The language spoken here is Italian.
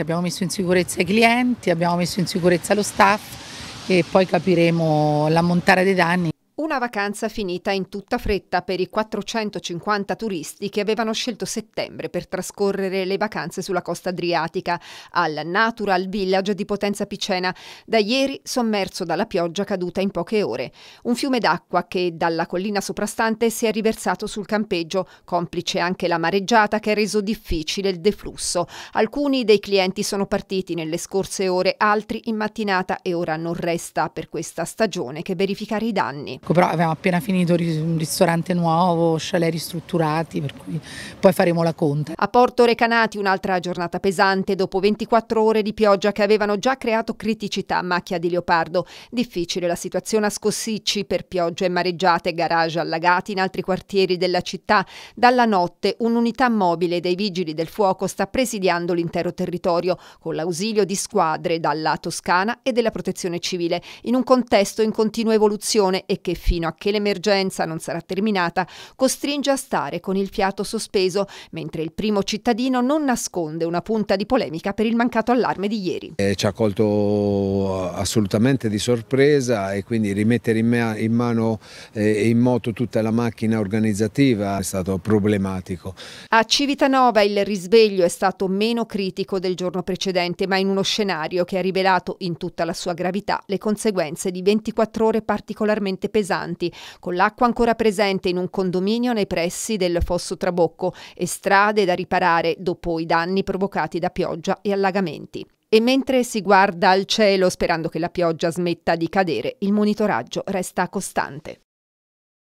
Abbiamo messo in sicurezza i clienti, abbiamo messo in sicurezza lo staff e poi capiremo l'ammontare dei danni. Una vacanza finita in tutta fretta per i 450 turisti che avevano scelto settembre per trascorrere le vacanze sulla costa adriatica al Natural Village di Potenza Picena, da ieri sommerso dalla pioggia caduta in poche ore. Un fiume d'acqua che dalla collina soprastante si è riversato sul campeggio, complice anche la mareggiata che ha reso difficile il deflusso. Alcuni dei clienti sono partiti nelle scorse ore, altri in mattinata e ora non resta per questa stagione che verificare i danni però abbiamo appena finito un ristorante nuovo, chalet ristrutturati, per cui poi faremo la conta. A Porto Recanati un'altra giornata pesante dopo 24 ore di pioggia che avevano già creato criticità a macchia di leopardo. Difficile la situazione a Scossicci per piogge e mareggiate, garage allagati in altri quartieri della città. Dalla notte un'unità mobile dei vigili del fuoco sta presidiando l'intero territorio con l'ausilio di squadre dalla Toscana e della protezione civile in un contesto in continua evoluzione e che fino a che l'emergenza non sarà terminata, costringe a stare con il fiato sospeso, mentre il primo cittadino non nasconde una punta di polemica per il mancato allarme di ieri. Eh, ci ha colto eh, assolutamente di sorpresa e quindi rimettere in, ma in mano eh, e eh, in moto tutta la macchina organizzativa è stato problematico. A Civitanova il risveglio è stato meno critico del giorno precedente, ma in uno scenario che ha rivelato in tutta la sua gravità le conseguenze di 24 ore particolarmente pesanti pesanti, con l'acqua ancora presente in un condominio nei pressi del Fosso Trabocco e strade da riparare dopo i danni provocati da pioggia e allagamenti. E mentre si guarda al cielo sperando che la pioggia smetta di cadere, il monitoraggio resta costante.